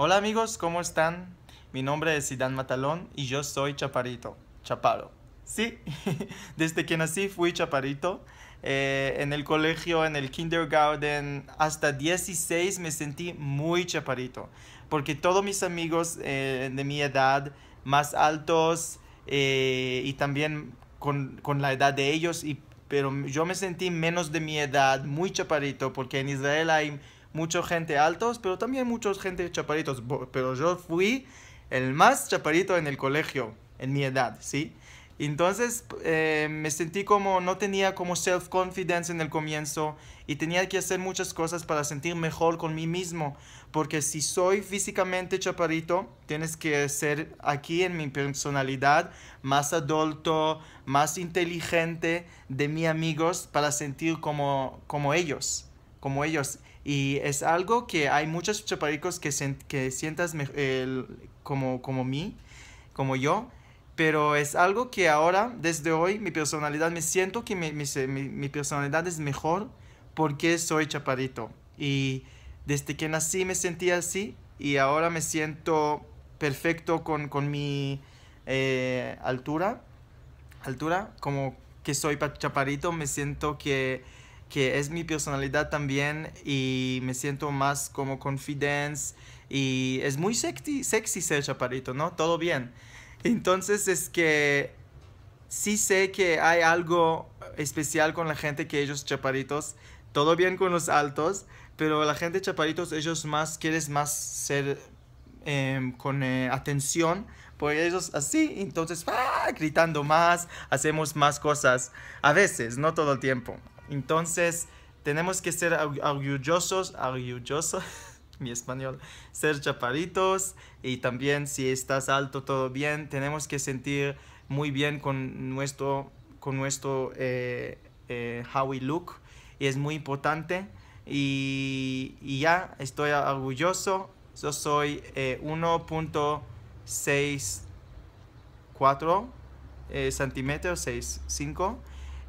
Hola amigos, ¿cómo están? Mi nombre es Sidán Matalón y yo soy Chaparito, Chaparo. Sí, desde que nací fui Chaparito. Eh, en el colegio, en el kindergarten, hasta 16 me sentí muy Chaparito, porque todos mis amigos eh, de mi edad, más altos eh, y también con, la edad de ellos, pero yo me sentí menos de mi edad, muy Chaparito, porque en Israel hay mucha gente altos, pero también mucha gente chaparitos. Pero yo fui el más chaparito en el colegio, en mi edad, ¿sí? Entonces eh, me sentí como no tenía como self-confidence en el comienzo y tenía que hacer muchas cosas para sentir mejor con mí mismo. Porque si soy físicamente chaparito, tienes que ser aquí en mi personalidad más adulto, más inteligente de mis amigos para sentir como, como ellos, como ellos. Y es algo que hay muchos chaparicos que, sientas como, como mí, como yo, pero es algo que ahora, desde hoy, mi personalidad, me siento que mi, mi, mi, personalidad es mejor porque soy chaparito. Y desde que nací me sentí así y ahora me siento perfecto con, con mi eh, altura, altura, como que soy chaparito, me siento que que es mi personalidad también y me siento más como confidence y es muy sexy, sexy ser chaparito ¿no? Todo bien. Entonces es que sí sé que hay algo especial con la gente que ellos chaparitos todo bien con los altos, pero la gente chaparitos ellos más quieres más ser em, con eh, atención por ellos así, entonces ¡ah! gritando más, hacemos más cosas, a veces, no todo el tiempo. Entonces, tenemos que ser orgullosos, orgullosos, mi español, ser chaparitos y también si estás alto todo bien, tenemos que sentir muy bien con nuestro, con nuestro eh, eh, how we look y es muy importante y, ya estoy orgulloso, yo soy 1.64 eh, centímetros, 6.5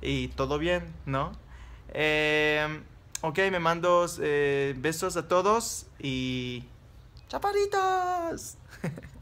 y todo bien, ¿no? Em, ok, me mando eh, besos a todos y... ¡Chaparitos!